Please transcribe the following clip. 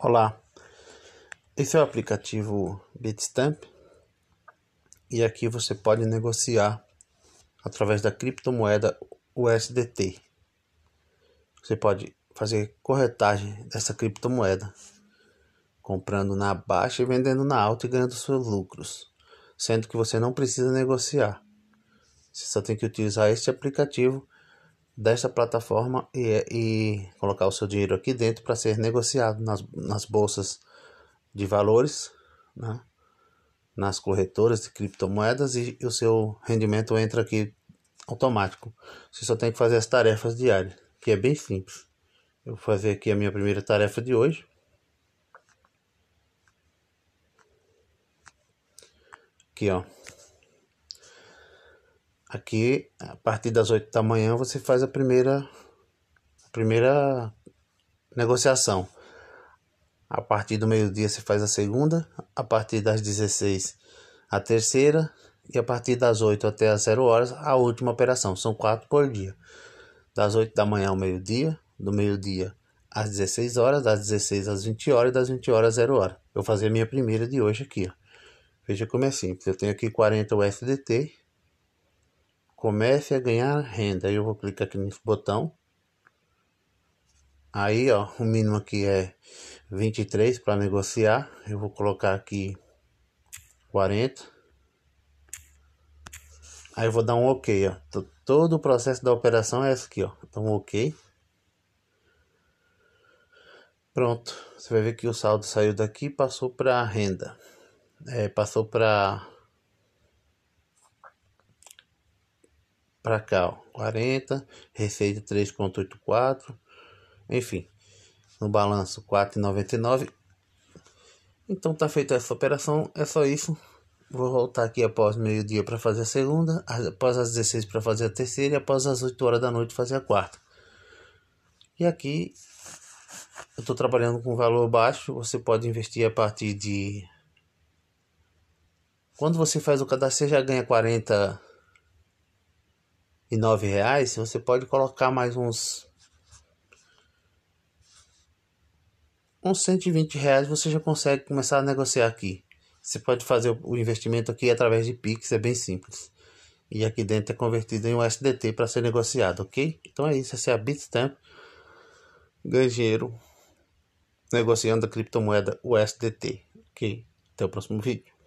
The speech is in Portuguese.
Olá, esse é o aplicativo Bitstamp e aqui você pode negociar através da criptomoeda USDT. Você pode fazer corretagem dessa criptomoeda, comprando na baixa e vendendo na alta e ganhando seus lucros, sendo que você não precisa negociar. Você só tem que utilizar este aplicativo desta plataforma e, e colocar o seu dinheiro aqui dentro para ser negociado nas, nas bolsas de valores, né? nas corretoras de criptomoedas e, e o seu rendimento entra aqui automático. Você só tem que fazer as tarefas diárias, que é bem simples. Eu vou fazer aqui a minha primeira tarefa de hoje. Aqui, ó. Aqui, a partir das 8 da manhã, você faz a primeira, a primeira negociação. A partir do meio-dia, você faz a segunda. A partir das 16, a terceira. E a partir das 8 até as 0 horas, a última operação. São quatro por dia. Das 8 da manhã ao meio-dia, do meio-dia às 16 horas, das 16 às 20 horas e das 20 horas às 0 horas Eu vou fazer a minha primeira de hoje aqui, ó. Veja como é simples. Eu tenho aqui 40 USDT comece a ganhar renda. aí Eu vou clicar aqui nesse botão. Aí, ó, o mínimo aqui é 23 para negociar. Eu vou colocar aqui 40. Aí eu vou dar um OK, ó. Todo o processo da operação é esse aqui, ó. Então, OK. Pronto. Você vai ver que o saldo saiu daqui e passou para renda. É, passou para para cá, ó, 40, receita 3,84, enfim, no balanço 4,99. Então tá feita essa operação, é só isso. Vou voltar aqui após meio-dia para fazer a segunda, após as 16 para fazer a terceira e após as 8 horas da noite fazer a quarta. E aqui eu estou trabalhando com valor baixo, você pode investir a partir de. Quando você faz o cadastro, você já ganha 40 e nove reais, então você pode colocar mais uns uns 120 reais você já consegue começar a negociar aqui. Você pode fazer o investimento aqui através de Pix, é bem simples. E aqui dentro é convertido em um SDT para ser negociado, ok? Então é isso, essa é a Bitstamp. Ganhe dinheiro negociando a criptomoeda USDT, ok? Até o próximo vídeo.